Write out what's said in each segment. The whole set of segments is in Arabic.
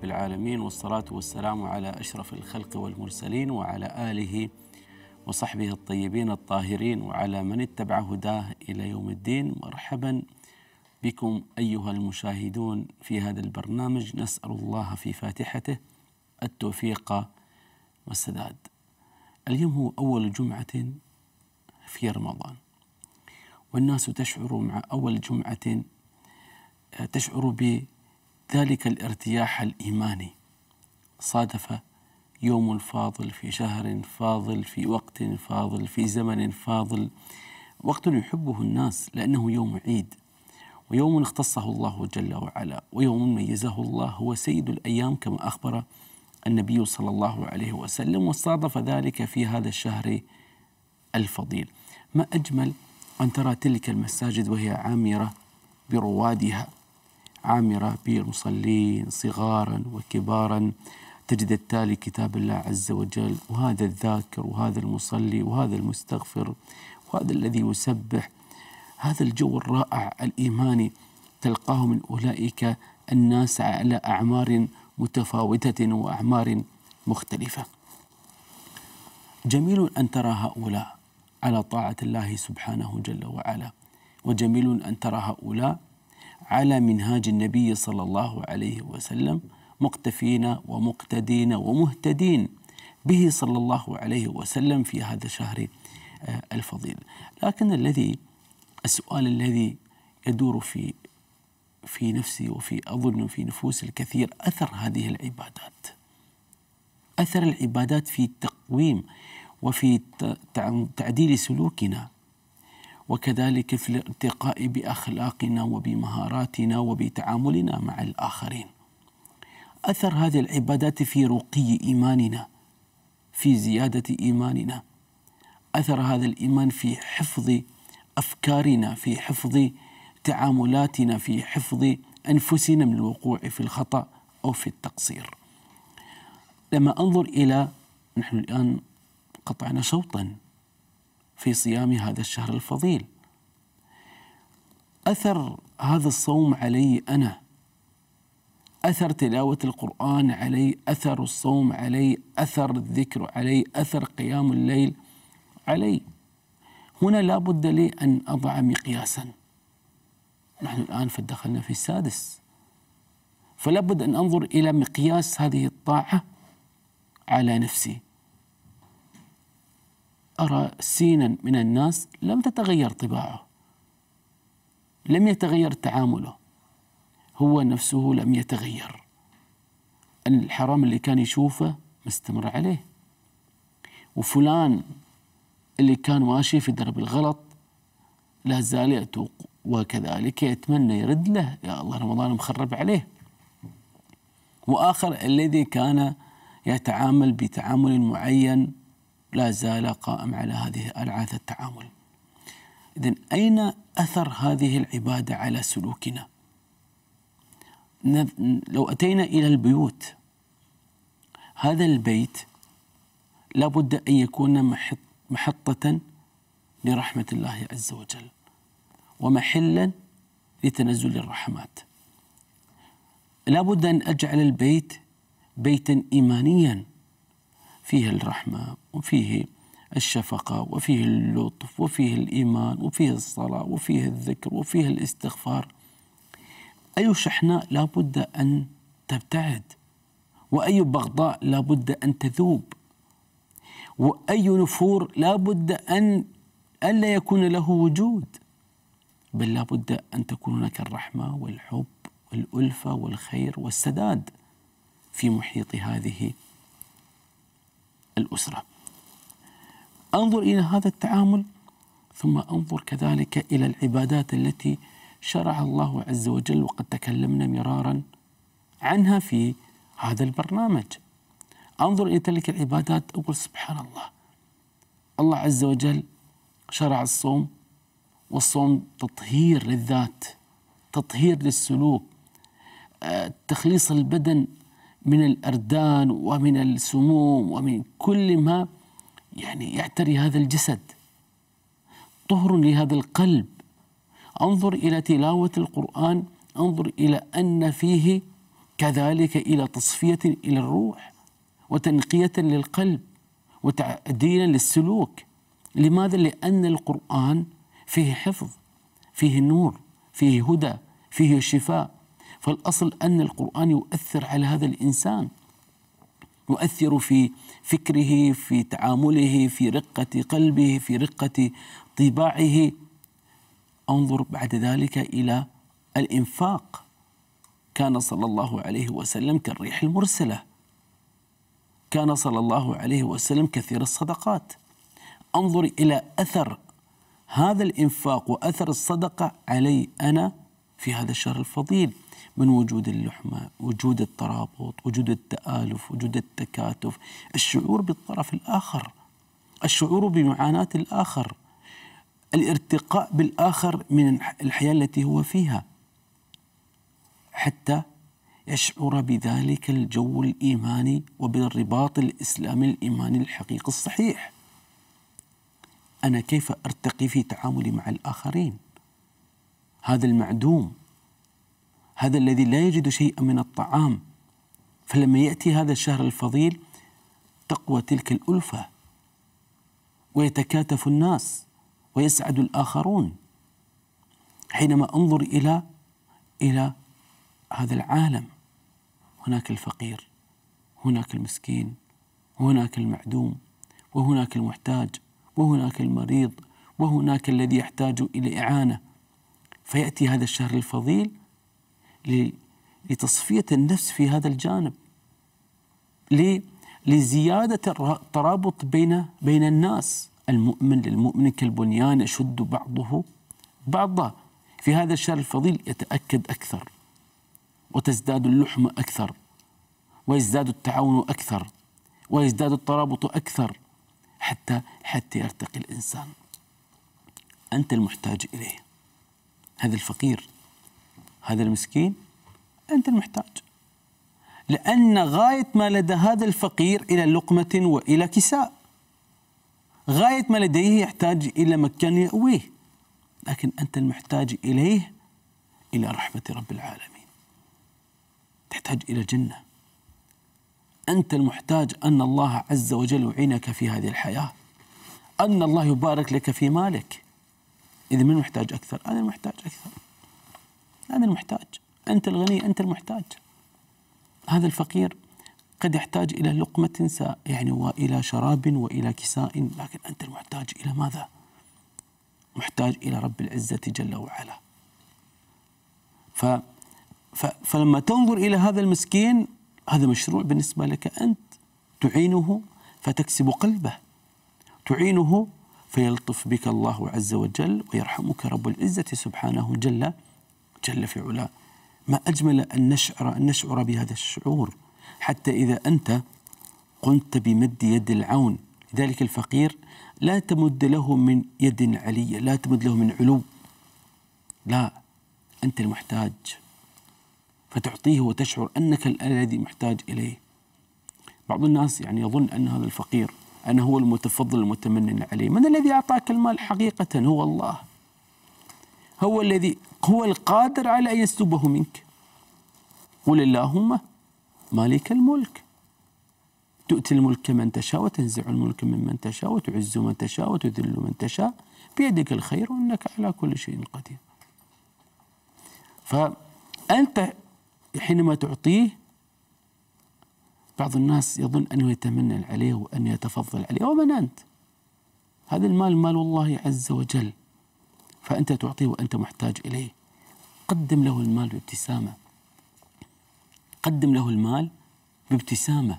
رب العالمين والصلاة والسلام على أشرف الخلق والمرسلين وعلى آله وصحبه الطيبين الطاهرين وعلى من اتبع هداه إلى يوم الدين مرحبا بكم أيها المشاهدون في هذا البرنامج نسأل الله في فاتحته التوفيق والسداد اليوم هو أول جمعة في رمضان والناس تشعر مع أول جمعة تشعر ب ذلك الارتياح الإيماني صادف يوم فاضل في شهر فاضل في وقت فاضل في زمن فاضل وقت يحبه الناس لأنه يوم عيد ويوم اختصه الله جل وعلا ويوم ميزه الله هو سيد الأيام كما أخبر النبي صلى الله عليه وسلم وصادف ذلك في هذا الشهر الفضيل ما أجمل أن ترى تلك المساجد وهي عامرة بروادها عامرة بالمصلين صغارا وكبارا تجد التالي كتاب الله عز وجل وهذا الذاكر وهذا المصلي وهذا المستغفر وهذا الذي يسبح هذا الجو الرائع الإيماني تلقاه من أولئك الناس على أعمار متفاوتة وأعمار مختلفة جميل أن ترى هؤلاء على طاعة الله سبحانه جل وعلا وجميل أن ترى هؤلاء على منهاج النبي صلى الله عليه وسلم مقتفين ومقتدين ومهتدين به صلى الله عليه وسلم في هذا الشهر آه، الفضيل لكن الذي السؤال الذي يدور في في نفسي وفي أظن في نفوس الكثير أثر هذه العبادات أثر العبادات في التقويم وفي تعديل سلوكنا وكذلك في الارتقاء باخلاقنا وبمهاراتنا وبتعاملنا مع الاخرين. اثر هذه العبادات في رقي ايماننا في زياده ايماننا. اثر هذا الايمان في حفظ افكارنا، في حفظ تعاملاتنا، في حفظ انفسنا من الوقوع في الخطا او في التقصير. لما انظر الى نحن الان قطعنا شوطا في صيام هذا الشهر الفضيل اثر هذا الصوم علي انا اثر تلاوه القران علي اثر الصوم علي اثر الذكر علي اثر قيام الليل علي هنا لا بد لي ان اضع مقياسا نحن الان فدخلنا في السادس فلا بد ان انظر الى مقياس هذه الطاعه على نفسي أرى سينا من الناس لم تتغير طباعه لم يتغير تعامله هو نفسه لم يتغير الحرام اللي كان يشوفه مستمر عليه وفلان اللي كان ماشي في درب الغلط لا زال يتوق وكذلك يتمنى يرد له يا الله رمضان مخرب عليه وآخر الذي كان يتعامل بتعامل معين لا زال قائم على هذه العاده التعامل إذا أين أثر هذه العبادة على سلوكنا لو أتينا إلى البيوت هذا البيت لابد أن يكون محطة لرحمة الله عز وجل ومحلا لتنزل الرحمات لابد أن أجعل البيت بيتا إيمانيا فيه الرحمة وفيه الشفقة وفيه اللطف وفيه الإيمان وفيه الصلاة وفيه الذكر وفيه الاستغفار أي شحناء لابد أن تبتعد وأي بغضاء لابد أن تذوب وأي نفور لابد أن ألا يكون له وجود بل لابد أن تكون هناك الرحمة والحب والألفة والخير والسداد في محيط هذه الأسرة أنظر إلى هذا التعامل ثم أنظر كذلك إلى العبادات التي شرع الله عز وجل وقد تكلمنا مرارا عنها في هذا البرنامج انظر إلى تلك العبادات أقول سبحان الله الله عز وجل شرع الصوم والصوم تطهير للذات تطهير للسلوك آه، تخليص البدن من الأردان ومن السموم ومن كل ما يعني يعتري هذا الجسد طهر لهذا القلب انظر إلى تلاوة القرآن انظر إلى أن فيه كذلك إلى تصفية إلى الروح وتنقية للقلب وتعديلا للسلوك لماذا؟ لأن القرآن فيه حفظ فيه نور فيه هدى فيه شفاء فالأصل أن القرآن يؤثر على هذا الإنسان يؤثر في فكره في تعامله في رقة قلبه في رقة طباعه انظر بعد ذلك إلى الإنفاق كان صلى الله عليه وسلم كالريح المرسلة كان صلى الله عليه وسلم كثير الصدقات انظر إلى أثر هذا الإنفاق وأثر الصدقة علي أنا في هذا الشهر الفضيل من وجود اللحمة وجود الترابط وجود التآلف وجود التكاتف الشعور بالطرف الآخر الشعور بمعاناة الآخر الارتقاء بالآخر من الحياة التي هو فيها حتى يشعر بذلك الجو الإيماني وبالرباط الإسلامي الإيماني الحقيقي الصحيح أنا كيف أرتقي في تعاملي مع الآخرين هذا المعدوم هذا الذي لا يجد شيئا من الطعام فلما يأتي هذا الشهر الفضيل تقوى تلك الألفة ويتكاتف الناس ويسعد الآخرون حينما أنظر إلى إلى هذا العالم هناك الفقير هناك المسكين هناك المعدوم وهناك المحتاج وهناك المريض وهناك الذي يحتاج إلى إعانة فيأتي هذا الشهر الفضيل لتصفية النفس في هذا الجانب لزيادة الترابط بين بين الناس المؤمن للمؤمن كالبنيان يشد بعضه بعضا في هذا الشهر الفضيل يتأكد أكثر وتزداد اللحمة أكثر ويزداد التعاون أكثر ويزداد الترابط أكثر حتى حتى يرتقي الإنسان أنت المحتاج إليه هذا الفقير هذا المسكين أنت المحتاج لأن غاية ما لدى هذا الفقير إلى لقمة وإلى كساء غاية ما لديه يحتاج إلى مكان يأويه لكن أنت المحتاج إليه إلى رحمة رب العالمين تحتاج إلى جنة أنت المحتاج أن الله عز وجل يعينك في هذه الحياة أن الله يبارك لك في مالك إذا من محتاج أكثر؟ أنا المحتاج أكثر أنا المحتاج أنت الغني أنت المحتاج هذا الفقير قد يحتاج إلى لقمة يعني وإلى شراب وإلى كساء لكن أنت المحتاج إلى ماذا؟ محتاج إلى رب العزة جل وعلا ف فلما تنظر إلى هذا المسكين هذا مشروع بالنسبة لك أنت تعينه فتكسب قلبه تعينه فيلطف بك الله عز وجل ويرحمك رب العزة سبحانه جل جل في علاه ما أجمل أن نشعر أن نشعر بهذا الشعور حتى إذا أنت قمت بمد يد العون لذلك الفقير لا تمد له من يد علية لا تمد له من علو لا أنت المحتاج فتعطيه وتشعر أنك الذي محتاج إليه بعض الناس يعني يظن أن هذا الفقير أنا هو المتفضل المتمنن عليه من الذي أعطاك المال حقيقة هو الله هو الذي هو القادر على أن يسلبه منك قل اللهم مالك الملك تؤتي الملك من تشاء وتنزع الملك ممن تشاء وتعز من تشاء وتذل من تشاء بيدك الخير وإنك على كل شيء قدير فأنت حينما تعطيه بعض الناس يظن أنه يتمنن عليه وان يتفضل عليه ومن أنت هذا المال مال الله عز وجل فأنت تعطيه وأنت محتاج إليه قدم له المال بابتسامة قدم له المال بابتسامة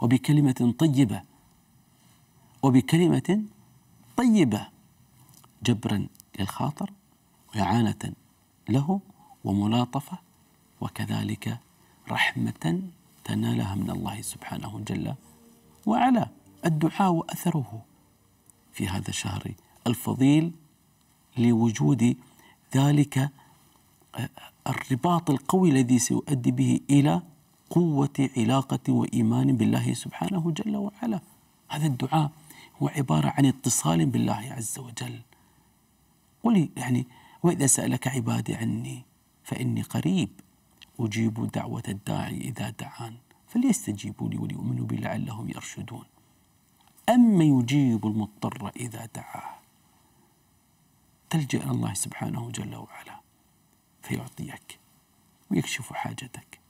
وبكلمة طيبة وبكلمة طيبة جبرا للخاطر وإعانة له وملاطفة وكذلك رحمة تنالها من الله سبحانه جل وعلا الدعاء وأثره في هذا الشهر الفضيل لوجود ذلك آه، الرباط القوي الذي سيؤدي به الى قوه علاقه وايمان بالله سبحانه جل وعلا هذا الدعاء هو عباره عن اتصال بالله عز وجل قل يعني واذا سالك عبادي عني فاني قريب اجيب دعوه الداعي اذا دعان فليستجيبوا لي وليؤمنوا بي لعلهم يرشدون اما يجيب المضطر اذا دعاه تلجأ إلى الله سبحانه جل وعلا فيعطيك ويكشف حاجتك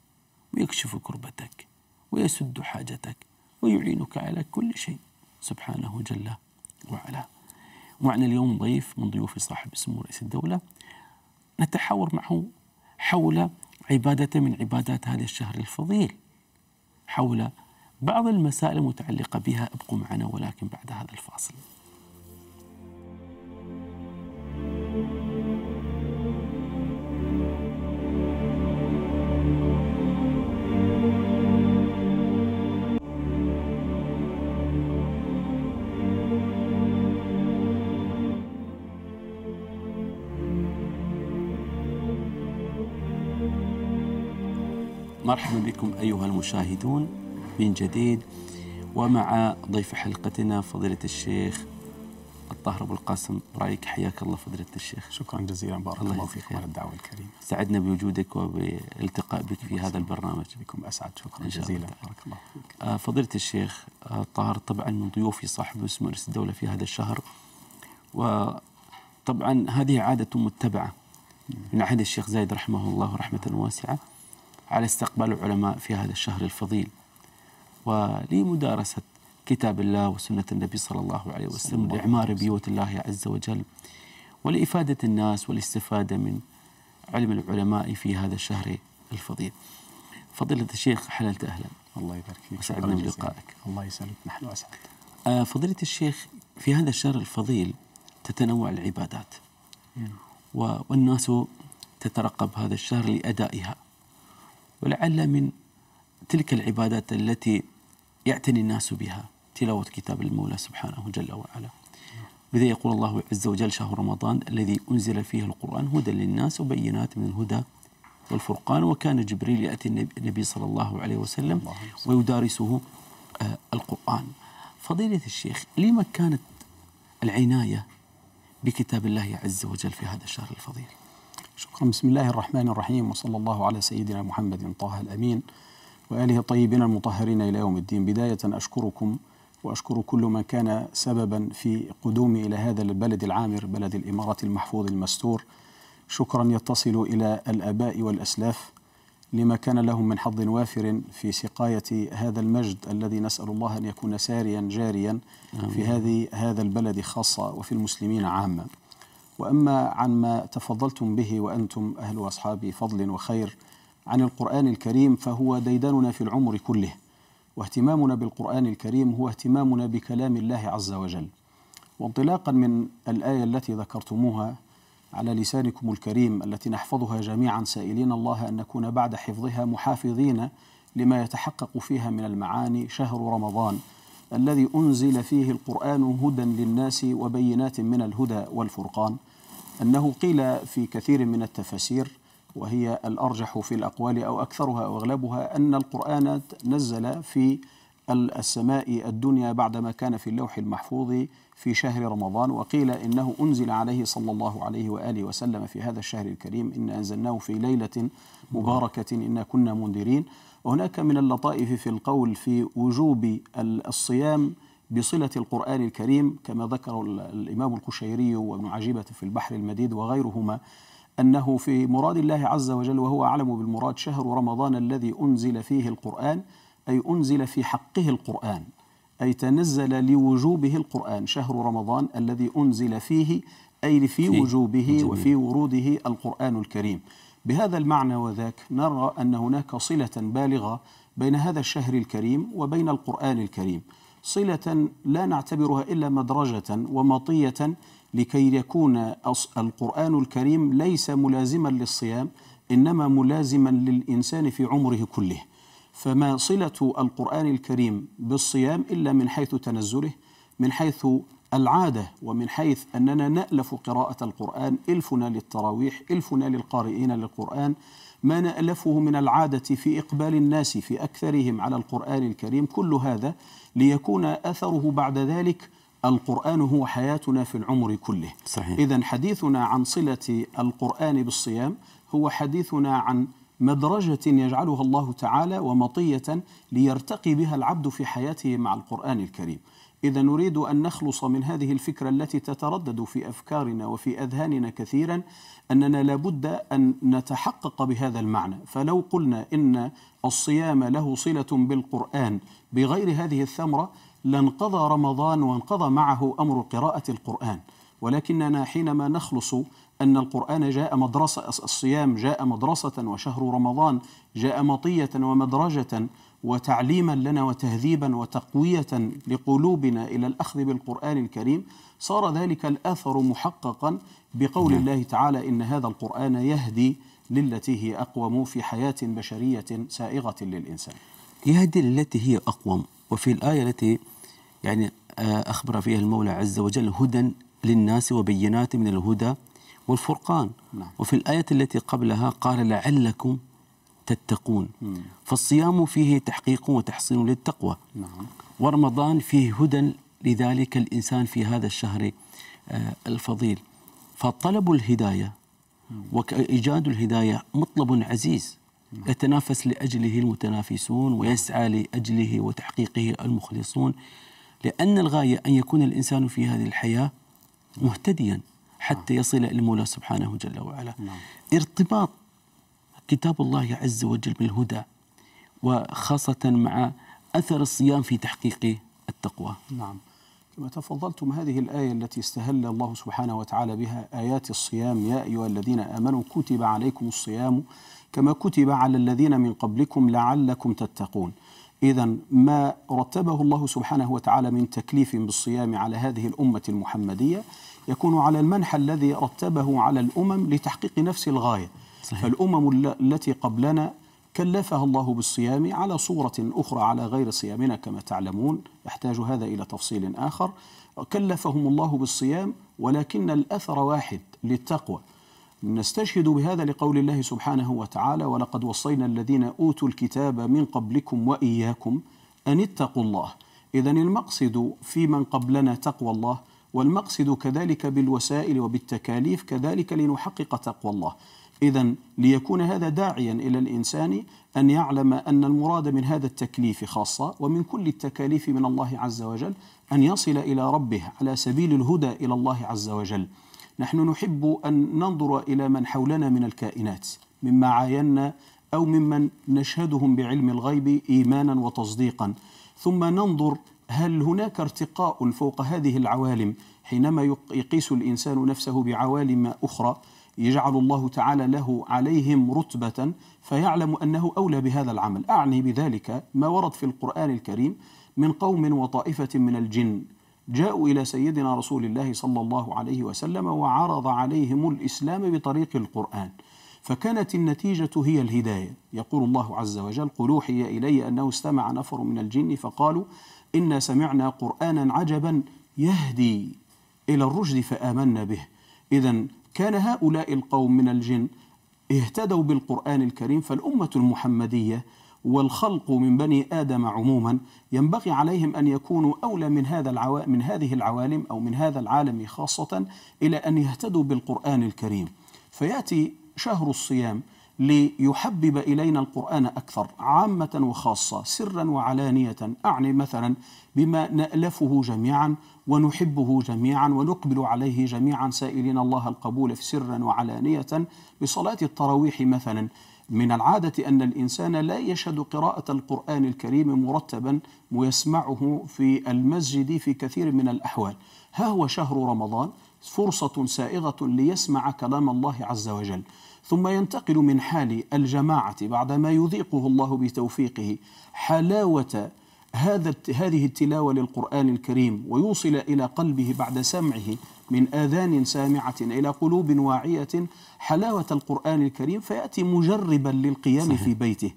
ويكشف كربتك ويسد حاجتك ويعينك على كل شيء سبحانه جل وعلا معنا اليوم ضيف من ضيوف صاحب السمو رئيس الدولة نتحاور معه حول عبادة من عبادات هذا الشهر الفضيل حول بعض المسائل المتعلقة بها ابقوا معنا ولكن بعد هذا الفاصل مرحبا بكم أيها المشاهدون من جديد ومع ضيف حلقتنا فضيلة الشيخ الطاهر أبو القاسم رايك حياك الله فضيلة الشيخ شكرا جزيلا بارك الله, فيك فيكم على الدعوة الكريمة سعدنا بوجودك وبالتقاء بك في هذا البرنامج بكم أسعد شكرا جزيلا بارك الله فيك آه، فضيلة الشيخ الطاهر آه، طبعا من ضيوفي صاحب اسم رئيس الدولة في هذا الشهر وطبعا هذه عادة متبعة نعم. من عهد الشيخ زايد رحمه الله رحمة واسعة على استقبال العلماء في هذا الشهر الفضيل ولمدارسة كتاب الله وسنة النبي صلى الله عليه وسلم لإعمار بيوت الله عز وجل ولإفادة الناس والاستفادة من علم العلماء في هذا الشهر الفضيل فضيلة الشيخ حللت أهلا الله يبارك فيك وسعدنا بلقائك الله يسلمك نحن أسعد آه، فضيلة الشيخ في هذا الشهر الفضيل تتنوع العبادات نعم. والناس تترقب هذا الشهر لأدائها ولعل من تلك العبادات التي يعتني الناس بها تلاوة كتاب المولى سبحانه جل وعلا بذي يقول الله عز وجل شهر رمضان الذي أنزل فيه القرآن هدى للناس وبينات من الهدى والفرقان وكان جبريل يأتي النبي صلى الله عليه وسلم ويدارسه آه، القرآن فضيلة الشيخ لما كانت العناية بكتاب الله عز وجل في هذا الشهر الفضيل شكرا بسم الله الرحمن الرحيم وصلى الله على سيدنا محمد طه الأمين وآله الطيبين المطهرين إلى يوم الدين بداية أشكركم وأشكر كل من كان سببا في قدومي إلى هذا البلد العامر بلد الإمارة المحفوظ المستور شكرا يتصل إلى الآباء والأسلاف لما كان لهم من حظ وافر في سقاية هذا المجد الذي نسأل الله أن يكون ساريا جاريا في هذه هذا البلد خاصة وفي المسلمين عامة وأما عما تفضلتم به وأنتم أهل وأصحاب فضل وخير عن القرآن الكريم فهو ديداننا في العمر كله واهتمامنا بالقرآن الكريم هو اهتمامنا بكلام الله عز وجل وانطلاقا من الآية التي ذكرتموها على لسانكم الكريم التي نحفظها جميعا سائلين الله أن نكون بعد حفظها محافظين لما يتحقق فيها من المعاني شهر رمضان الذي أنزل فيه القرآن هدى للناس وبينات من الهدى والفرقان أنه قيل في كثير من التفاسير وهي الأرجح في الأقوال أو أكثرها أو أغلبها أن القرآن نزل في السماء الدنيا بعدما كان في اللوح المحفوظ في شهر رمضان وقيل إنه أنزل عليه صلى الله عليه وآله وسلم في هذا الشهر الكريم إن أنزلناه في ليلة مباركة إنا كنا منذرين وهناك من اللطائف في القول في وجوب الصيام بصلة القرآن الكريم كما ذكر الإمام القشيري وابن عجيبة في البحر المديد وغيرهما أنه في مراد الله عز وجل وهو أعلم بالمراد شهر رمضان الذي أنزل فيه القرآن أي أنزل في حقه القرآن أي تنزل لوجوبه القرآن شهر رمضان الذي أنزل فيه أي في وجوبه جميل. وفي وروده القرآن الكريم بهذا المعنى وذاك نرى أن هناك صلة بالغة بين هذا الشهر الكريم وبين القرآن الكريم صلة لا نعتبرها إلا مدرجة ومطية لكي يكون القرآن الكريم ليس ملازما للصيام إنما ملازما للإنسان في عمره كله فما صلة القرآن الكريم بالصيام إلا من حيث تنزله من حيث العادة ومن حيث أننا نألف قراءة القرآن ألفنا للتراويح ألفنا للقارئين للقرآن ما نألفه من العادة في إقبال الناس في أكثرهم على القرآن الكريم كل هذا ليكون أثره بعد ذلك القرآن هو حياتنا في العمر كله إذا حديثنا عن صلة القرآن بالصيام هو حديثنا عن مدرجة يجعلها الله تعالى ومطية ليرتقي بها العبد في حياته مع القرآن الكريم إذا نريد أن نخلص من هذه الفكرة التي تتردد في أفكارنا وفي أذهاننا كثيرا أننا لابد أن نتحقق بهذا المعنى فلو قلنا إن الصيام له صلة بالقرآن بغير هذه الثمرة لانقضى رمضان وانقضى معه أمر قراءة القرآن ولكننا حينما نخلص أن القرآن جاء مدرسة الصيام جاء مدرسة وشهر رمضان جاء مطية ومدرجة وتعليما لنا وتهذيبا وتقوية لقلوبنا إلى الأخذ بالقرآن الكريم صار ذلك الأثر محققا بقول نعم. الله تعالى إن هذا القرآن يهدي للتي هي أقوم في حياة بشرية سائغة للإنسان يهدي للتي هي أقوم وفي الآية التي يعني آه، أخبر فيها المولى عز وجل هدى للناس وبينات من الهدى والفرقان نعم. وفي الآية التي قبلها قال لعلكم تتقون فالصيام فيه تحقيق وتحصين للتقوى نعم. ورمضان فيه هدى لذلك الإنسان في هذا الشهر آه، الفضيل فطلب الهداية وإيجاد الهداية مطلب عزيز نعم. يتنافس لأجله المتنافسون ويسعى لأجله وتحقيقه المخلصون لأن الغاية أن يكون الإنسان في هذه الحياة نعم. مهتديا حتى نعم. يصل إلى المولى سبحانه جل وعلا ارتباط كتاب الله عز وجل بالهدى وخاصة مع أثر الصيام في تحقيق التقوى نعم كما تفضلتم هذه الآية التي استهل الله سبحانه وتعالى بها آيات الصيام يا أيها الذين آمنوا كتب عليكم الصيام كما كتب على الذين من قبلكم لعلكم تتقون إذا ما رتبه الله سبحانه وتعالى من تكليف بالصيام على هذه الأمة المحمدية يكون على المنح الذي رتبه على الأمم لتحقيق نفس الغاية صحيح. فالأمم التي قبلنا كلفها الله بالصيام على صورة أخرى على غير صيامنا كما تعلمون يحتاج هذا إلى تفصيل آخر كلفهم الله بالصيام ولكن الأثر واحد للتقوى نستشهد بهذا لقول الله سبحانه وتعالى ولقد وصينا الذين أوتوا الكتاب من قبلكم وإياكم أن اتقوا الله إذا المقصد في من قبلنا تقوى الله والمقصد كذلك بالوسائل وبالتكاليف كذلك لنحقق تقوى الله إذا ليكون هذا داعيا إلى الإنسان أن يعلم أن المراد من هذا التكليف خاصة ومن كل التكاليف من الله عز وجل أن يصل إلى ربه على سبيل الهدى إلى الله عز وجل نحن نحب أن ننظر إلى من حولنا من الكائنات مما عاينا أو ممن نشهدهم بعلم الغيب إيمانا وتصديقا ثم ننظر هل هناك ارتقاء فوق هذه العوالم حينما يقيس الإنسان نفسه بعوالم أخرى يجعل الله تعالى له عليهم رتبة فيعلم أنه أولى بهذا العمل أعني بذلك ما ورد في القرآن الكريم من قوم وطائفة من الجن جاءوا إلى سيدنا رسول الله صلى الله عليه وسلم وعرض عليهم الإسلام بطريق القرآن فكانت النتيجة هي الهداية يقول الله عز وجل قل أوحي إلي أنه استمع نفر من الجن فقالوا إنا سمعنا قرآنا عجبا يهدي إلى الرشد فآمنا به إذا كان هؤلاء القوم من الجن اهتدوا بالقرآن الكريم فالأمة المحمدية والخلق من بني آدم عموما ينبغي عليهم أن يكونوا أولى من هذا العوا... من هذه العوالم أو من هذا العالم خاصة إلى أن يهتدوا بالقرآن الكريم فيأتي شهر الصيام ليحبب إلينا القرآن أكثر عامة وخاصة سرا وعلانية أعني مثلا بما نألفه جميعا ونحبه جميعا ونقبل عليه جميعا سائلين الله القبول في سرا وعلانية بصلاة التراويح مثلا من العادة أن الإنسان لا يشهد قراءة القرآن الكريم مرتبا ويسمعه في المسجد في كثير من الأحوال ها هو شهر رمضان فرصة سائغة ليسمع كلام الله عز وجل ثم ينتقل من حال الجماعة بعدما يذيقه الله بتوفيقه حلاوة هذا هذه التلاوة للقرآن الكريم ويوصل إلى قلبه بعد سمعه من آذان سامعة إلى قلوب واعية حلاوة القرآن الكريم فيأتي مجربا للقيام صحيح. في بيته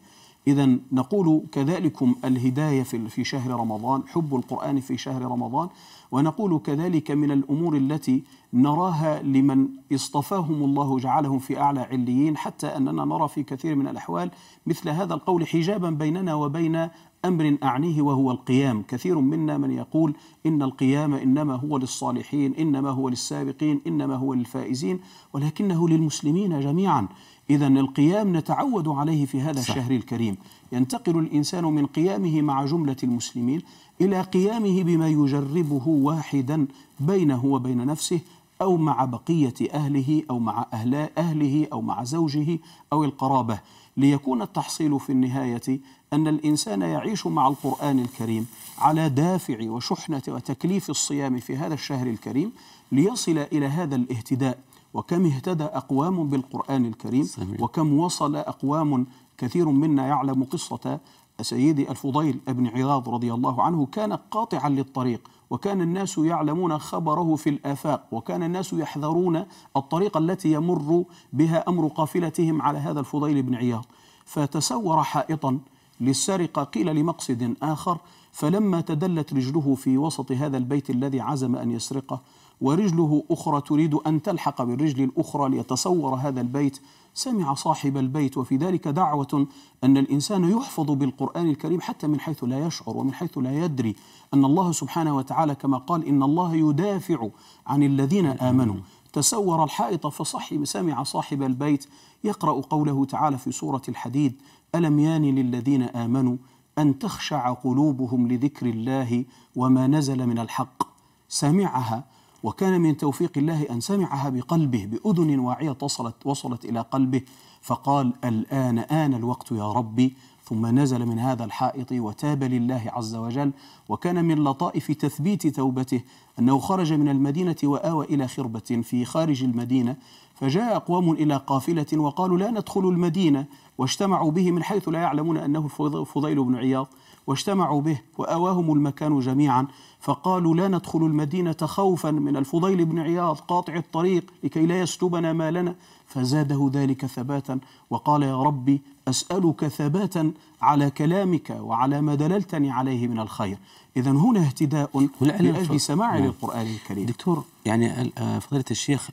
إذا نقول كذلكم الهداية في شهر رمضان حب القرآن في شهر رمضان ونقول كذلك من الأمور التي نراها لمن اصطفاهم الله جعلهم في أعلى عليين حتى أننا نرى في كثير من الأحوال مثل هذا القول حجابا بيننا وبين أمر أعنيه وهو القيام كثير منا من يقول إن القيام إنما هو للصالحين إنما هو للسابقين إنما هو للفائزين ولكنه للمسلمين جميعا إذا القيام نتعود عليه في هذا صح. الشهر الكريم ينتقل الإنسان من قيامه مع جملة المسلمين إلى قيامه بما يجربه واحدا بينه وبين نفسه أو مع بقية أهله أو مع أهل أهله أو مع زوجه أو القرابة ليكون التحصيل في النهاية أن الإنسان يعيش مع القرآن الكريم على دافع وشحنة وتكليف الصيام في هذا الشهر الكريم ليصل إلى هذا الاهتداء وكم اهتدى أقوام بالقرآن الكريم وكم وصل أقوام كثير منا يعلم قصة سيدي الفضيل بن عياض رضي الله عنه كان قاطعا للطريق وكان الناس يعلمون خبره في الآفاق وكان الناس يحذرون الطريق التي يمر بها أمر قافلتهم على هذا الفضيل بن عياض فتسور حائطا للسرقة قيل لمقصد آخر فلما تدلت رجله في وسط هذا البيت الذي عزم أن يسرقه ورجله أخرى تريد أن تلحق بالرجل الأخرى ليتصور هذا البيت سمع صاحب البيت وفي ذلك دعوة أن الإنسان يحفظ بالقرآن الكريم حتى من حيث لا يشعر ومن حيث لا يدري أن الله سبحانه وتعالى كما قال إن الله يدافع عن الذين آمنوا تسور الحائط فصحي سمع صاحب البيت يقرأ قوله تعالى في سورة الحديد ألم يان للذين آمنوا أن تخشع قلوبهم لذكر الله وما نزل من الحق سمعها وكان من توفيق الله أن سمعها بقلبه بأذن واعية وصلت, وصلت إلى قلبه فقال الآن آن الوقت يا ربي ثم نزل من هذا الحائط وتاب لله عز وجل وكان من لطائف تثبيت توبته أنه خرج من المدينة وآوى إلى خربة في خارج المدينة فجاء أقوام إلى قافلة وقالوا لا ندخل المدينة واجتمعوا به من حيث لا يعلمون أنه الفضيل بن عياض واجتمعوا به وأواهم المكان جميعا فقالوا لا ندخل المدينة خوفا من الفضيل بن عياض قاطع الطريق لكي لا يسلبنا ما لنا فزاده ذلك ثباتا وقال يا ربي أسألك ثباتا على كلامك وعلى ما دللتني عليه من الخير إذا هنا اهتداء لأجل سماع نعم. للقرآن الكريم دكتور يعني آه، فضيلة الشيخ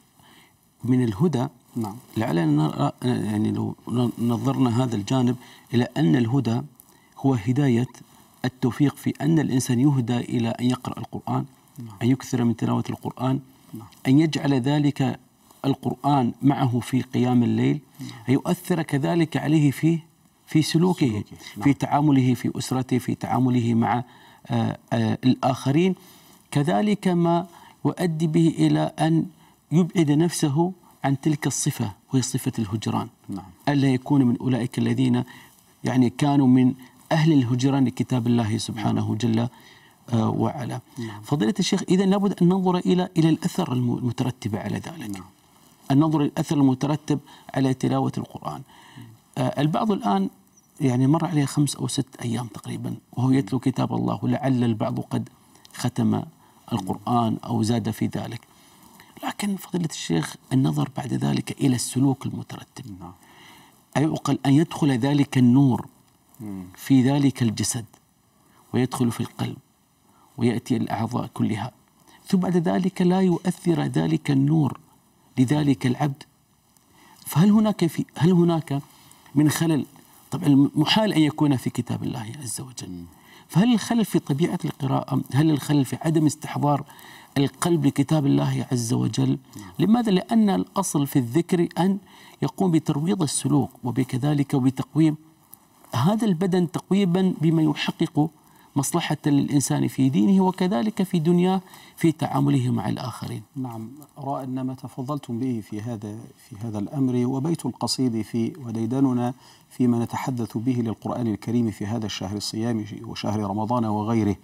من الهدى نعم لعلنا يعني لو نظرنا هذا الجانب إلى أن الهدى هو هداية التوفيق في أن الإنسان يهدى إلى أن يقرأ القرآن أن يكثر من تلاوة القرآن أن يجعل ذلك القرآن معه في قيام الليل أن يؤثر كذلك عليه في في سلوكه نعم. في تعامله في أسرته في تعامله مع آآ آه، آآ آه، الآخرين كذلك ما يؤدي به إلى أن يبعد نفسه عن تلك الصفة وهي صفة الهجران نعم. ألا يكون من أولئك الذين يعني كانوا من أهل الهجرة لكتاب الله سبحانه جل آه، وعلا نعم. فضيلة الشيخ إذا لابد أن ننظر إلى إلى الأثر المترتب على ذلك نعم. أن ننظر إلى الأثر المترتب على تلاوة القرآن آه، البعض الآن يعني مر عليه خمس أو ست أيام تقريبا وهو يتلو كتاب الله لعل البعض قد ختم القرآن أو زاد في ذلك لكن فضيلة الشيخ النظر بعد ذلك إلى السلوك المترتب نعم. أي أقل أن يدخل ذلك النور في ذلك الجسد ويدخل في القلب ويأتي الأعضاء كلها ثم بعد ذلك لا يؤثر ذلك النور لذلك العبد فهل هناك في هل هناك من خلل طبعا محال ان يكون في كتاب الله عز وجل فهل الخلل في طبيعه القراءه هل الخلل في عدم استحضار القلب لكتاب الله عز وجل لماذا لان الاصل في الذكر ان يقوم بترويض السلوك وبكذلك وبتقويم هذا البدن تقويبا بما يحقق مصلحة للإنسان في دينه وكذلك في دنياه في تعامله مع الآخرين نعم أن ما تفضلتم به في هذا في هذا الأمر وبيت القصيد في وديداننا فيما نتحدث به للقرآن الكريم في هذا الشهر الصيام وشهر رمضان وغيره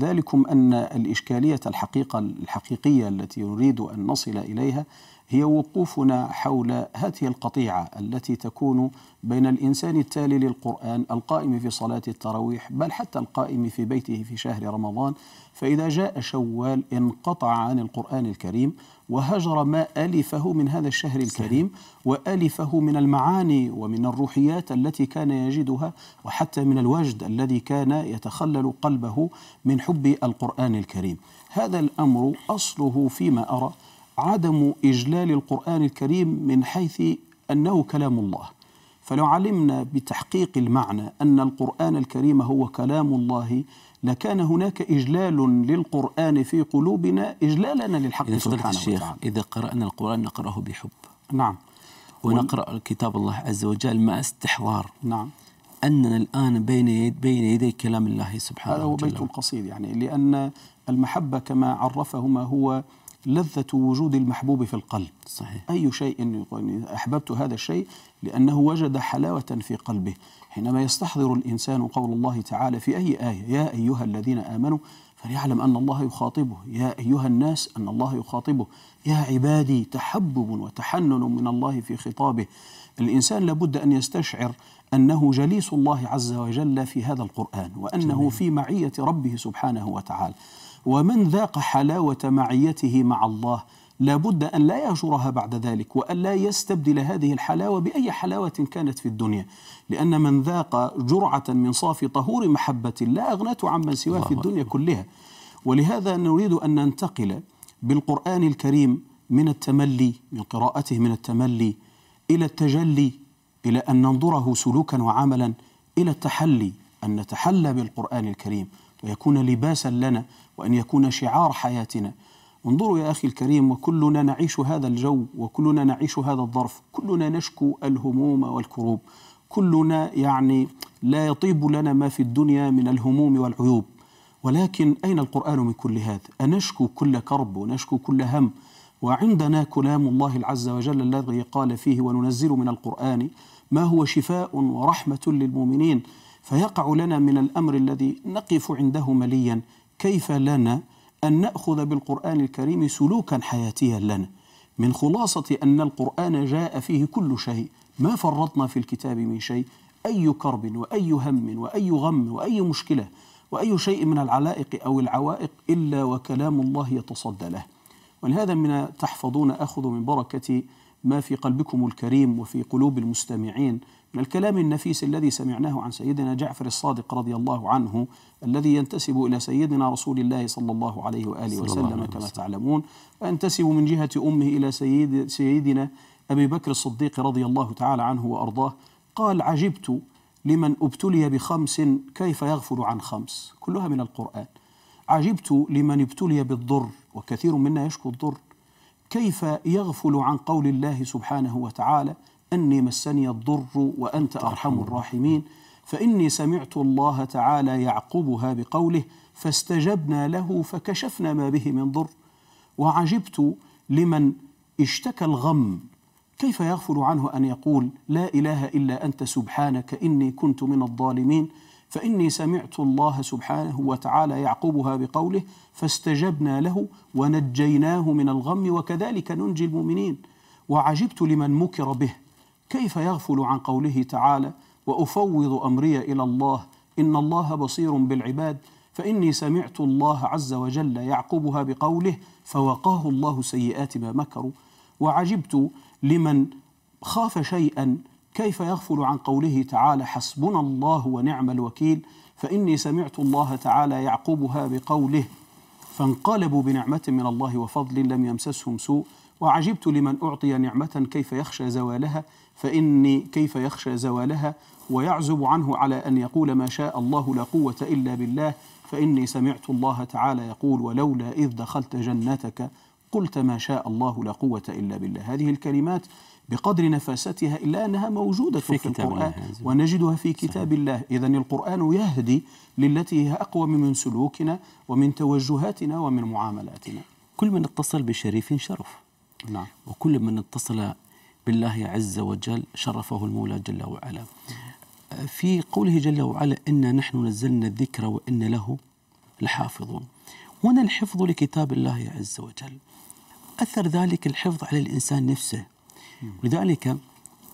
ذلكم أن الإشكالية الحقيقة الحقيقية التي نريد أن نصل إليها هي وقوفنا حول هذه القطيعة التي تكون بين الإنسان التالي للقرآن القائم في صلاة التراويح بل حتى القائم في بيته في شهر رمضان فإذا جاء شوال انقطع عن القرآن الكريم وهجر ما ألفه من هذا الشهر الكريم وألفه من المعاني ومن الروحيات التي كان يجدها وحتى من الوجد الذي كان يتخلل قلبه من حب القرآن الكريم هذا الأمر أصله فيما أرى عدم إجلال القرآن الكريم من حيث أنه كلام الله فلو علمنا بتحقيق المعنى أن القرآن الكريم هو كلام الله لكان هناك إجلال للقرآن في قلوبنا إجلالنا للحق إذا سبحانه الشيخ وتعالى إذا قرأنا القرآن نقرأه بحب نعم ونقرأ كتاب الله عز وجل مع استحضار نعم أننا الآن بين يد بين يدي كلام الله سبحانه وتعالى هذا هو بيت القصيد يعني لأن المحبة كما عرفهما هو لذة وجود المحبوب في القلب صحيح. أي شيء يعني أحببت هذا الشيء لأنه وجد حلاوة في قلبه حينما يستحضر الإنسان قول الله تعالى في أي آية يا أيها الذين آمنوا فليعلم أن الله يخاطبه يا أيها الناس أن الله يخاطبه يا عبادي تحبب وتحنن من الله في خطابه الإنسان لابد أن يستشعر أنه جليس الله عز وجل في هذا القرآن وأنه جميل. في معية ربه سبحانه وتعالى ومن ذاق حلاوة معيته مع الله لابد أن لا يهجرها بعد ذلك وأن لا يستبدل هذه الحلاوة بأي حلاوة كانت في الدنيا لأن من ذاق جرعة من صافي طهور محبة لا أغنته عمن سواه في الدنيا كلها ولهذا نريد أن ننتقل بالقرآن الكريم من التملي من قراءته من التملي إلى التجلي إلى أن ننظره سلوكا وعملا إلى التحلي أن نتحلى بالقرآن الكريم ويكون لباسا لنا وأن يكون شعار حياتنا انظروا يا أخي الكريم وكلنا نعيش هذا الجو وكلنا نعيش هذا الظرف كلنا نشكو الهموم والكروب كلنا يعني لا يطيب لنا ما في الدنيا من الهموم والعيوب ولكن أين القرآن من كل هذا أنشكو كل كرب ونشكو كل هم وعندنا كلام الله عز وجل الذي قال فيه وننزل من القرآن ما هو شفاء ورحمة للمؤمنين فيقع لنا من الأمر الذي نقف عنده مليا كيف لنا أن نأخذ بالقرآن الكريم سلوكا حياتيا لنا من خلاصة أن القرآن جاء فيه كل شيء ما فرطنا في الكتاب من شيء أي كرب وأي هم وأي غم وأي مشكلة وأي شيء من العلائق أو العوائق إلا وكلام الله يتصدى له ولهذا من تحفظون أخذ من بركة ما في قلبكم الكريم وفي قلوب المستمعين من الكلام النفيس الذي سمعناه عن سيدنا جعفر الصادق رضي الله عنه الذي ينتسب إلى سيدنا رسول الله صلى الله عليه وآله وسلم كما تعلمون وينتسب من جهة أمه إلى سيد سيدنا أبي بكر الصديق رضي الله تعالى عنه وأرضاه قال عجبت لمن ابتلي بخمس كيف يغفل عن خمس كلها من القرآن عجبت لمن ابتلي بالضر وكثير منا يشكو الضر كيف يغفل عن قول الله سبحانه وتعالى أني مسني الضر وأنت أرحم الراحمين فإني سمعت الله تعالى يعقبها بقوله فاستجبنا له فكشفنا ما به من ضر وعجبت لمن اشتكى الغم كيف يغفل عنه أن يقول لا إله إلا أنت سبحانك إني كنت من الظالمين فإني سمعت الله سبحانه وتعالى يعقبها بقوله فاستجبنا له ونجيناه من الغم وكذلك ننجي المؤمنين وعجبت لمن مكر به كيف يغفل عن قوله تعالى وافوض امري الى الله ان الله بصير بالعباد فاني سمعت الله عز وجل يعقبها بقوله فوقاه الله سيئات ما مكروا وعجبت لمن خاف شيئا كيف يغفل عن قوله تعالى حسبنا الله ونعم الوكيل فاني سمعت الله تعالى يعقبها بقوله فانقلبوا بنعمه من الله وفضل لم يمسسهم سوء وعجبت لمن أعطي نعمة كيف يخشى زوالها فإني كيف يخشى زوالها ويعزب عنه على أن يقول ما شاء الله لا قوة إلا بالله فإني سمعت الله تعالى يقول ولولا إذ دخلت جنتك قلت ما شاء الله لا قوة إلا بالله هذه الكلمات بقدر نفاستها إلا أنها موجودة في, في القرآن ونجدها في كتاب صحيح. الله إذا القرآن يهدي للتي هي أقوى من سلوكنا ومن توجهاتنا ومن معاملاتنا كل من اتصل بشريف شرف نعم. وكل من اتصل بالله عز وجل شرفه المولى جل وعلا في قوله جل وعلا إنا نحن نزلنا الذكر وإن له لحافظون هنا الحفظ لكتاب الله عز وجل أثر ذلك الحفظ على الإنسان نفسه لذلك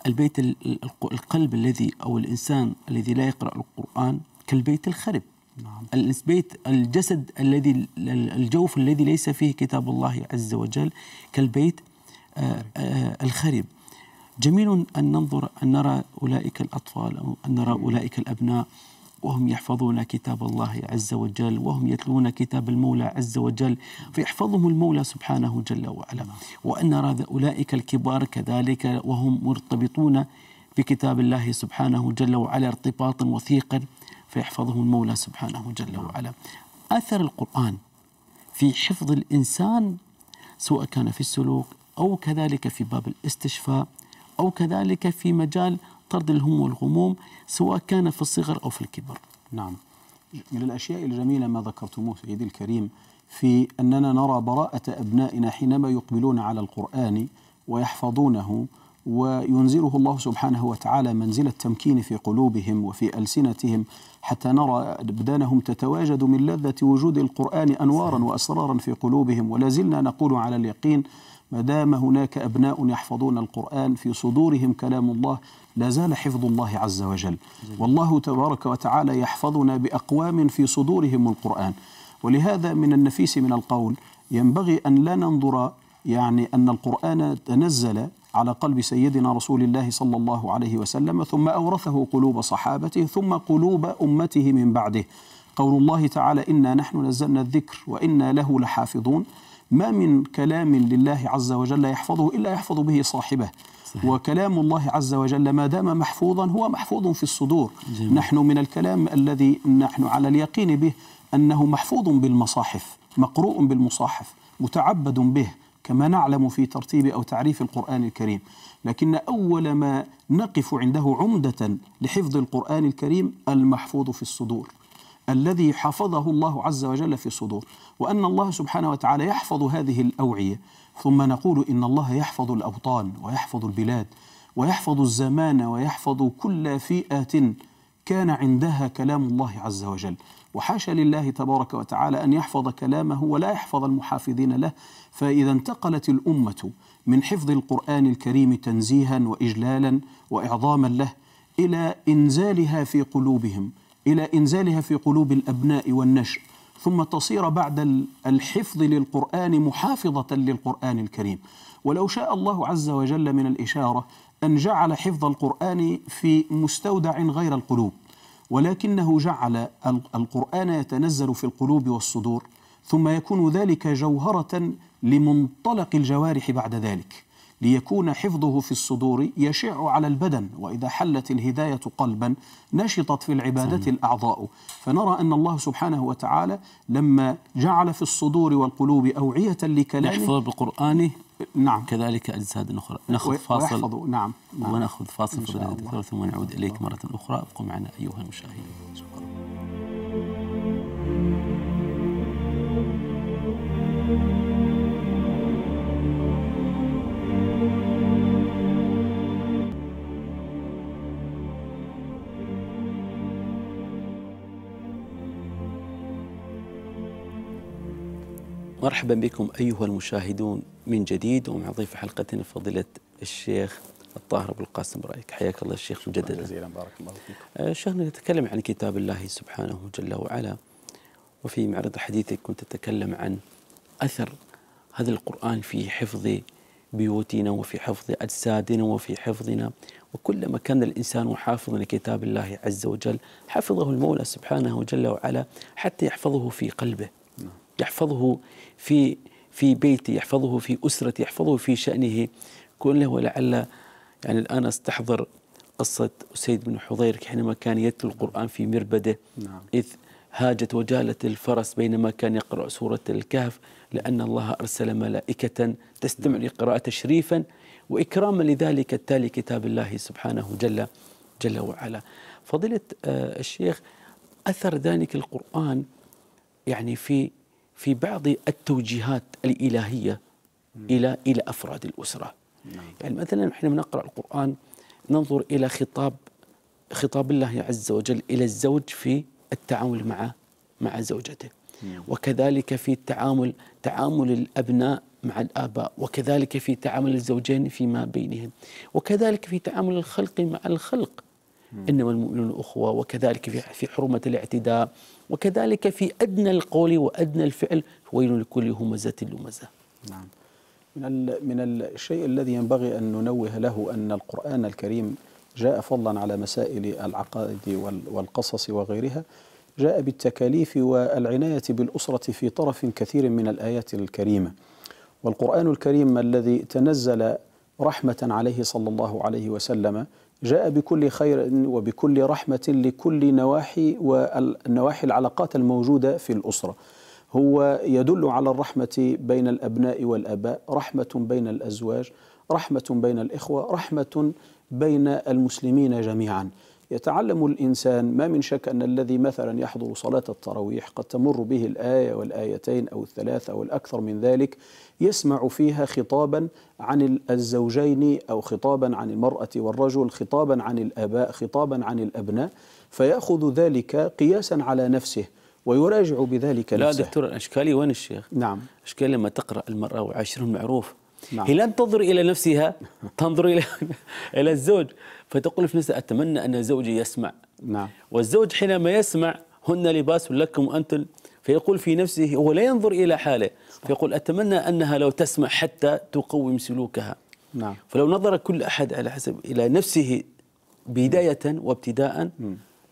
البيت القلب الذي أو الإنسان الذي لا يقرأ القرآن كالبيت الخرب نعم. البيت الجسد الذي الجوف الذي ليس فيه كتاب الله عز وجل كالبيت آآ آه، آآ آه، الخرب جميل أن ننظر أن نرى أولئك الأطفال أو أن نرى أولئك الأبناء وهم يحفظون كتاب الله عز وجل وهم يتلون كتاب المولى عز وجل فيحفظهم المولى سبحانه جل وعلا وأن نرى أولئك الكبار كذلك وهم مرتبطون بكتاب الله سبحانه جل وعلا ارتباطا وثيقا فيحفظهم المولى سبحانه جل وعلا أثر القرآن في حفظ الإنسان سواء كان في السلوك أو كذلك في باب الاستشفاء أو كذلك في مجال طرد الهم والغموم سواء كان في الصغر أو في الكبر نعم من الأشياء الجميلة ما ذكرتموه سيدي الكريم في أننا نرى براءة أبنائنا حينما يقبلون على القرآن ويحفظونه وينزله الله سبحانه وتعالى منزل التمكين في قلوبهم وفي ألسنتهم حتى نرى أبدانهم تتواجد من لذة وجود القرآن أنوارا وأسرارا في قلوبهم ولا زلنا نقول على اليقين ما دام هناك أبناء يحفظون القرآن في صدورهم كلام الله لا زال حفظ الله عز وجل والله تبارك وتعالى يحفظنا بأقوام في صدورهم القرآن ولهذا من النفيس من القول ينبغي أن لا ننظر يعني أن القرآن تنزل على قلب سيدنا رسول الله صلى الله عليه وسلم ثم أورثه قلوب صحابته ثم قلوب أمته من بعده قول الله تعالى إنا نحن نزلنا الذكر وإنا له لحافظون ما من كلام لله عز وجل يحفظه إلا يحفظ به صاحبه صحيح. وكلام الله عز وجل ما دام محفوظا هو محفوظ في الصدور جميل. نحن من الكلام الذي نحن على اليقين به أنه محفوظ بالمصاحف مقروء بالمصاحف متعبد به كما نعلم في ترتيب أو تعريف القرآن الكريم لكن أول ما نقف عنده عمدة لحفظ القرآن الكريم المحفوظ في الصدور الذي حفظه الله عز وجل في الصدور وأن الله سبحانه وتعالى يحفظ هذه الأوعية ثم نقول إن الله يحفظ الأوطان ويحفظ البلاد ويحفظ الزمان ويحفظ كل فئة كان عندها كلام الله عز وجل وحاشا لله تبارك وتعالى أن يحفظ كلامه ولا يحفظ المحافظين له فإذا انتقلت الأمة من حفظ القرآن الكريم تنزيها وإجلالا وإعظاما له إلى إنزالها في قلوبهم إلى إنزالها في قلوب الأبناء والنشء ثم تصير بعد الحفظ للقرآن محافظة للقرآن الكريم ولو شاء الله عز وجل من الإشارة أن جعل حفظ القرآن في مستودع غير القلوب ولكنه جعل القرآن يتنزل في القلوب والصدور ثم يكون ذلك جوهرة لمنطلق الجوارح بعد ذلك ليكون حفظه في الصدور يشع على البدن وإذا حلت الهداية قلبا نشطت في العبادة الأعضاء فنرى أن الله سبحانه وتعالى لما جعل في الصدور والقلوب أوعية لكلامه يحفظ بقرآنه نعم كذلك أجساد أخرى نأخذ فاصل نعم, نعم ونأخذ فاصل ثم نعود إليك مرة أخرى ابقوا معنا أيها المشاهدين شكرا مرحبا بكم أيها المشاهدون من جديد ومع ضيف حلقتنا فضيلة الشيخ الطاهر أبو القاسم رايك حياك الله الشيخ مجددا جزيلا بارك الله فيك آه، شيخنا نتكلم عن كتاب الله سبحانه جل وعلا وفي معرض حديثك كنت تتكلم عن أثر هذا القرآن في حفظ بيوتنا وفي حفظ أجسادنا وفي حفظنا وكلما كان الإنسان حافظا لكتاب الله عز وجل حفظه المولى سبحانه جل وعلا حتى يحفظه في قلبه يحفظه في في بيتي يحفظه في أسرتي يحفظه في شأنه كله ولعل يعني الآن أستحضر قصة أسيد بن حضير حينما كان يتلو القرآن في مربده نعم. إذ هاجت وجالت الفرس بينما كان يقرأ سورة الكهف لأن الله أرسل ملائكة تستمع نعم. لقراءة تشريفا وإكراما لذلك التالي كتاب الله سبحانه جل جل وعلا فضيلة آه، الشيخ أثر ذلك القرآن يعني في في بعض التوجيهات الإلهية إلى إلى أفراد الأسرة نعم. يعني مثلا احنا نقرأ القرآن ننظر إلى خطاب خطاب الله عز وجل إلى الزوج في التعامل مع مع زوجته وكذلك في التعامل تعامل الأبناء مع الآباء وكذلك في تعامل الزوجين فيما بينهم وكذلك في تعامل الخلق مع الخلق إنما المؤمنون أخوة وكذلك في حرمة الاعتداء وكذلك في أدنى القول وأدنى الفعل ويل لكل همزة لمزة نعم من, من الشيء الذي ينبغي أن ننوه له أن القرآن الكريم جاء فضلا على مسائل العقائد والقصص وغيرها جاء بالتكاليف والعناية بالأسرة في طرف كثير من الآيات الكريمة والقرآن الكريم الذي تنزل رحمة عليه صلى الله عليه وسلم جاء بكل خير وبكل رحمة لكل نواحي والنواحي العلاقات الموجودة في الأسرة هو يدل على الرحمة بين الأبناء والأباء رحمة بين الأزواج رحمة بين الإخوة رحمة بين المسلمين جميعاً يتعلم الإنسان ما من شك أن الذي مثلا يحضر صلاة التراويح قد تمر به الآية والآيتين أو الثلاثة أو الأكثر من ذلك يسمع فيها خطابا عن الزوجين أو خطابا عن المرأة والرجل خطابا عن الآباء خطابا عن الأبناء فيأخذ ذلك قياسا على نفسه ويراجع بذلك لا نفسه. دكتور الأشكالي وين الشيخ؟ نعم أشكالي لما تقرا المراه وعاشر المعروف نعم. هي لا تنظر الى نفسها تنظر الى الى الزوج فتقول في نفسها أتمنى أن زوجي يسمع نعم والزوج حينما يسمع هن لباس لكم وانتم فيقول في نفسه هو لا ينظر إلى حاله صح. فيقول أتمنى أنها لو تسمع حتى تقوم سلوكها نعم فلو نظر كل أحد على حسب إلى نفسه بداية وابتداء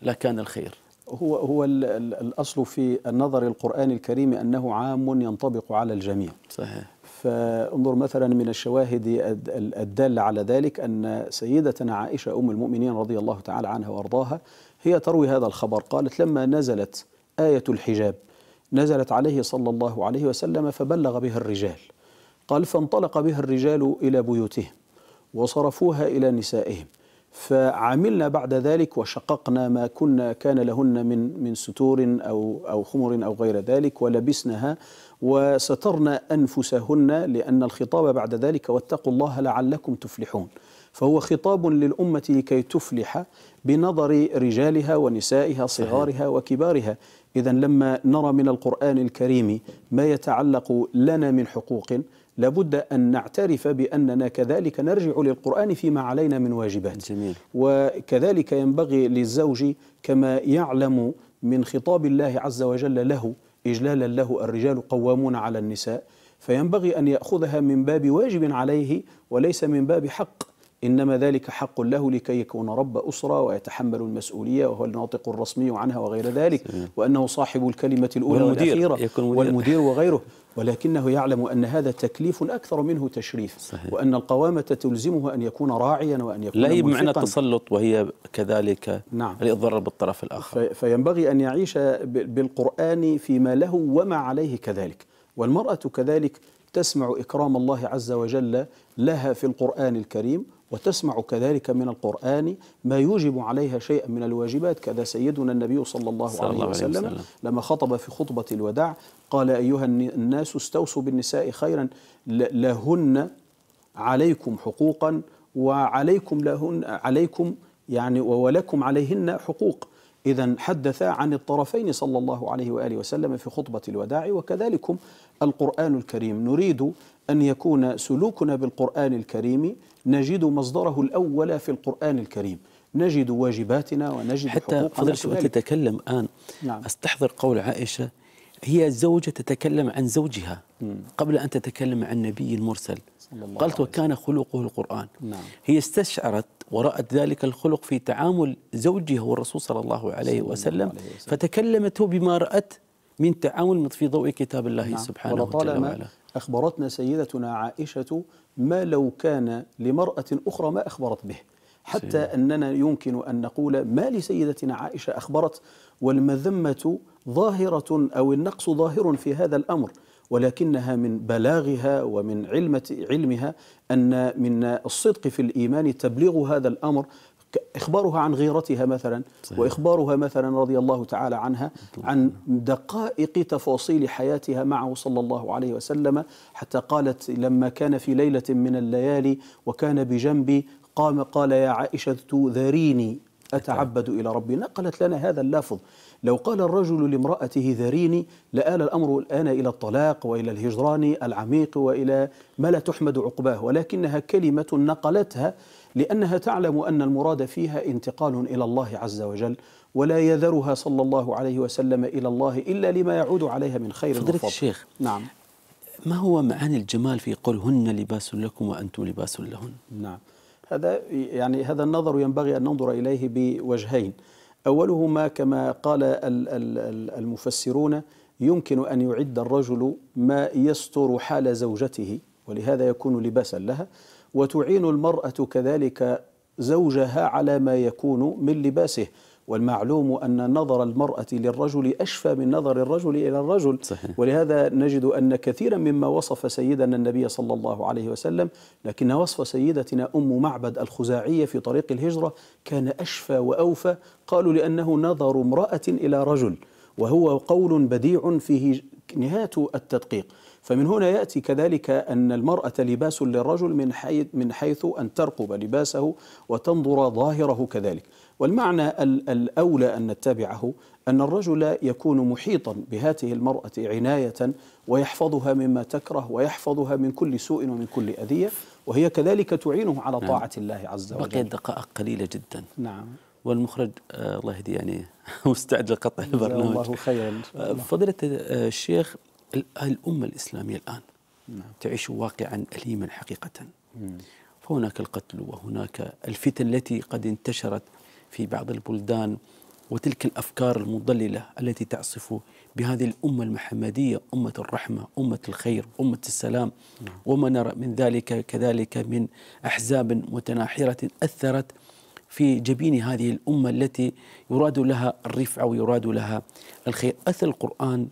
لكان الخير هو هو الاصل في النظر القراني الكريم انه عام ينطبق على الجميع صحيح فانظر مثلا من الشواهد الدالة على ذلك أن سيدتنا عائشة أم المؤمنين رضي الله تعالى عنها وأرضاها هي تروي هذا الخبر قالت لما نزلت آية الحجاب نزلت عليه صلى الله عليه وسلم فبلغ بها الرجال قال فانطلق بها الرجال إلى بيوتهم وصرفوها إلى نسائهم فعملنا بعد ذلك وشققنا ما كنا كان لهن من من ستور او او خمر او غير ذلك ولبسنها وسترنا انفسهن لان الخطاب بعد ذلك واتقوا الله لعلكم تفلحون فهو خطاب للامه لكي تفلح بنظر رجالها ونسائها صغارها وكبارها اذا لما نرى من القران الكريم ما يتعلق لنا من حقوق لابد أن نعترف بأننا كذلك نرجع للقرآن فيما علينا من واجبات جميل. وكذلك ينبغي للزوج كما يعلم من خطاب الله عز وجل له إجلالا له الرجال قوامون على النساء فينبغي أن يأخذها من باب واجب عليه وليس من باب حق إنما ذلك حق له لكي يكون رب أسرة ويتحمل المسؤولية وهو الناطق الرسمي عنها وغير ذلك وأنه صاحب الكلمة الأولى والمدير والأخيرة والمدير وغيره ولكنه يعلم أن هذا تكليف أكثر منه تشريف صحيح. وأن القوامة تلزمه أن يكون راعيا وأن يكون لا هي بمعنى التسلط وهي كذلك نعم. الإضرار بالطرف الآخر فينبغي أن يعيش بالقرآن فيما له وما عليه كذلك والمرأة كذلك تسمع إكرام الله عز وجل لها في القرآن الكريم وتسمع كذلك من القرآن ما يوجب عليها شيئا من الواجبات كذا سيدنا النبي صلى الله, صلى الله عليه, وسلم وسلم لما خطب في خطبة الوداع قال أيها الناس استوصوا بالنساء خيرا لهن عليكم حقوقا وعليكم لهن عليكم يعني ولكم عليهن حقوق إذا حدث عن الطرفين صلى الله عليه وآله وسلم في خطبة الوداع وكذلكم القرآن الكريم نريد أن يكون سلوكنا بالقرآن الكريم نجد مصدره الأول في القرآن الكريم نجد واجباتنا ونجد حتى فضل الشيخ تتكلم الآن نعم. أستحضر قول عائشة هي زوجة تتكلم عن زوجها مم. قبل أن تتكلم عن نبي المرسل قالت وكان خلقه القرآن نعم. هي استشعرت ورأت ذلك الخلق في تعامل زوجها والرسول صلى الله عليه وسلم فتكلمته بما رأت من تعامل في ضوء كتاب الله نعم. سبحانه وتعالى أخبرتنا سيدتنا عائشة ما لو كان لمرأة أخرى ما أخبرت به حتى سيدة. أننا يمكن أن نقول ما لسيدتنا عائشة أخبرت والمذمة ظاهرة أو النقص ظاهر في هذا الأمر ولكنها من بلاغها ومن علمة علمها أن من الصدق في الإيمان تبليغ هذا الأمر إخبارها عن غيرتها مثلا صحيح. وإخبارها مثلا رضي الله تعالى عنها عن دقائق تفاصيل حياتها معه صلى الله عليه وسلم حتى قالت لما كان في ليلة من الليالي وكان بجنبي قام قال يا عائشة ذريني أتعبد إلى ربي نقلت لنا هذا اللفظ لو قال الرجل لامرأته ذريني لآل الأمر الآن إلى الطلاق وإلى الهجران العميق وإلى ما لا تحمد عقباه ولكنها كلمة نقلتها لأنها تعلم أن المراد فيها انتقال إلى الله عز وجل ولا يذرها صلى الله عليه وسلم إلى الله إلا لما يعود عليها من خير وفضل الشيخ نعم ما هو معاني الجمال في قل هن لباس لكم وأنتم لباس لهن نعم هذا يعني هذا النظر ينبغي أن ننظر إليه بوجهين أولهما كما قال المفسرون يمكن أن يعد الرجل ما يستر حال زوجته ولهذا يكون لباسا لها وتعين المرأة كذلك زوجها على ما يكون من لباسه والمعلوم أن نظر المرأة للرجل أشفى من نظر الرجل إلى الرجل صحيح. ولهذا نجد أن كثيرا مما وصف سيدنا النبي صلى الله عليه وسلم لكن وصف سيدتنا أم معبد الخزاعية في طريق الهجرة كان أشفى وأوفى قالوا لأنه نظر امرأة إلى رجل وهو قول بديع فيه نهاية التدقيق فمن هنا يأتي كذلك أن المرأة لباس للرجل من حيث, من حيث أن ترقب لباسه وتنظر ظاهره كذلك والمعنى الأولى أن نتبعه أن الرجل يكون محيطا بهاته المرأة عناية ويحفظها مما تكره ويحفظها من كل سوء ومن كل أذية وهي كذلك تعينه على نعم. طاعة الله عز وجل بقيت دقائق قليلة جدا نعم والمخرج آه، الله يهديه يعني مستعد لقطع البرنامج الله خيرا آه، فضيلة آه، الشيخ الأمة الإسلامية الآن نعم. تعيش واقعا أليما حقيقة فهناك القتل وهناك الفتن التي قد انتشرت في بعض البلدان وتلك الافكار المضلله التي تعصف بهذه الامه المحمديه امه الرحمه، امه الخير، امه السلام نعم. وما نرى من ذلك كذلك من احزاب متناحره اثرت في جبين هذه الأمة التي يراد لها الرفعة ويراد لها الخير أثر القرآن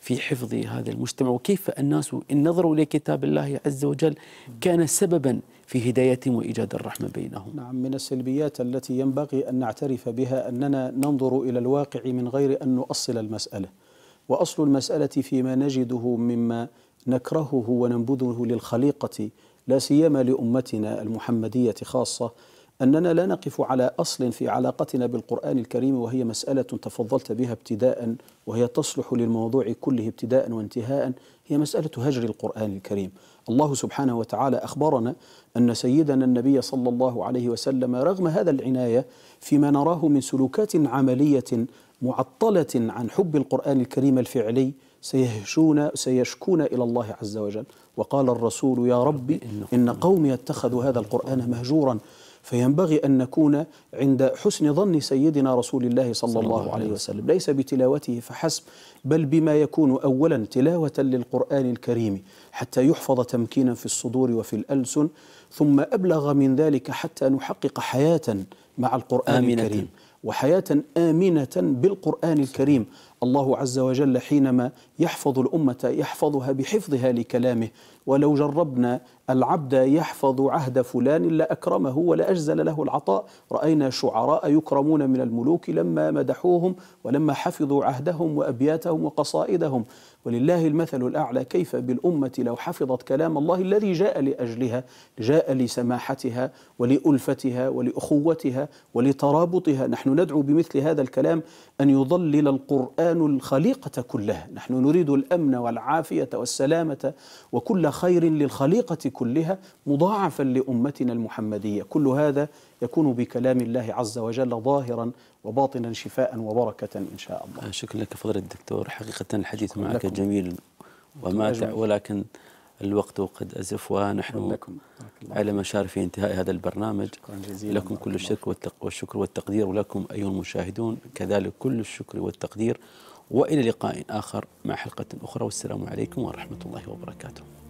في حفظ هذا المجتمع وكيف الناس إن نظروا إلى كتاب الله عز وجل كان سببا في هدايتهم وإيجاد الرحمة بينهم نعم من السلبيات التي ينبغي أن نعترف بها أننا ننظر إلى الواقع من غير أن نؤصل المسألة وأصل المسألة فيما نجده مما نكرهه وننبذه للخليقة لا سيما لأمتنا المحمدية خاصة أننا لا نقف على أصل في علاقتنا بالقرآن الكريم وهي مسألة تفضلت بها ابتداء وهي تصلح للموضوع كله ابتداء وانتهاء هي مسألة هجر القرآن الكريم الله سبحانه وتعالى أخبرنا أن سيدنا النبي صلى الله عليه وسلم رغم هذا العناية فيما نراه من سلوكات عملية معطلة عن حب القرآن الكريم الفعلي سيهشون سيشكون إلى الله عز وجل وقال الرسول يا ربي إن قومي اتخذوا هذا القرآن مهجوراً فينبغي أن نكون عند حسن ظن سيدنا رسول الله صلى, صلى الله عليه وسلم ليس بتلاوته فحسب بل بما يكون أولا تلاوة للقرآن الكريم حتى يحفظ تمكينا في الصدور وفي الألسن ثم أبلغ من ذلك حتى نحقق حياة مع القرآن آمنة. الكريم وحياة آمنة بالقرآن الكريم الله عز وجل حينما يحفظ الأمة يحفظها بحفظها لكلامه ولو جربنا العبد يحفظ عهد فلان لأكرمه ولا أجزل له العطاء رأينا شعراء يكرمون من الملوك لما مدحوهم ولما حفظوا عهدهم وأبياتهم وقصائدهم ولله المثل الأعلى كيف بالأمة لو حفظت كلام الله الذي جاء لأجلها جاء لسماحتها ولألفتها ولأخوتها ولترابطها نحن ندعو بمثل هذا الكلام أن يضلل القرآن الخليقة كلها نحن نريد الأمن والعافية والسلامة وكل خير للخليقة كلها مضاعفا لأمتنا المحمدية كل هذا يكون بكلام الله عز وجل ظاهرا وباطنا شفاء وبركة إن شاء الله آه، شكرا لك فضل الدكتور حقيقة الحديث معك لكم. جميل وماتع ولكن الوقت قد أزف ونحن لكم. على مشار في انتهاء هذا البرنامج لكم كل الشكر والشكر والتقدير ولكم أيها المشاهدون كذلك كل الشكر والتقدير وإلى لقاء آخر مع حلقة أخرى والسلام عليكم ورحمة الله وبركاته